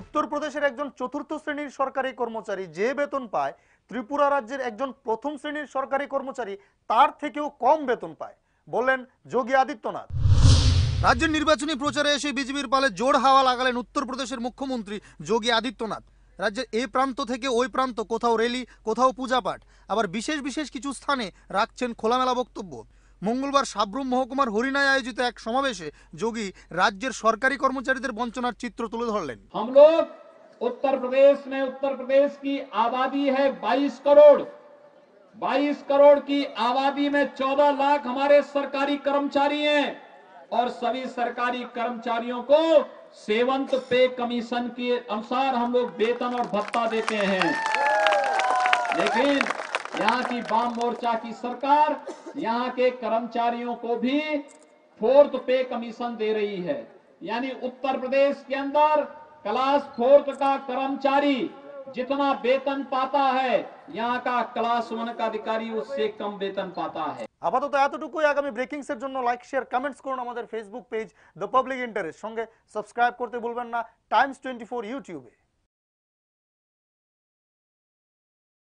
উত্তরপ্রদেশের একজন চতুর্থ শ্রেণীর সরকারি কর্মচারী যে বেতন পায় ত্রিপুরা রাজ্যের একজন প্রথম শ্রেণীর সরকারি কর্মচারী তার থেকেও কম বেতন পায় বললেন যোগী আদিত্যনাথ রাজ্যের নির্বাচনী প্রচারে এসে বিজেপির পালে জোর হাওয়া লাগালেন উত্তরপ্রদেশের মুখ্যমন্ত্রী যোগী আদিত্যনাথ রাজ্যের এ প্রান্ত থেকে ওই প্রান্ত কোথাও রেলি কোথাও পূজাপাঠ আবার বিশেষ বিশেষ কিছু স্থানে রাখছেন খোলামেলা বক্তব্য मंगलवार सब्रम महकुमार সাবরুম आयोजित एक समावेश जोगी राज्य सरकारी कर्मचारी वंचनार चित्र বঞ্চনার চিত্র हम लोग उत्तर प्रदेश में उत्तर प्रदेश की आबादी है 22 करोड़ 22 करोड़ की आबादी में 14 लाख हमारे सरकारी कर्मचारी हैं और सभी सरकारी कर्मचारियों को सेवंत पे कमीशन के अनुसार हम लोग वेतन और भत्ता देते हैं लेकिन यहाँ की वाम मोर्चा की सरकार यहाँ के कर्मचारियों को भी फोर्थ पे कमीशन दे रही है यानी उत्तर प्रदेश के अंदर क्लास फोर्थ का कर्मचारी जितना वेतन पाता है यहाँ का क्लास वन का अधिकारी उससे कम वेतन पाता है আপাতত आगामी ब्रेकिंग ব্রেকিংসের জন্য লাইক শেয়ার কমেন্টস করুন আমাদের Facebook page the public interest সঙ্গে সাবস্ক্রাইব করতে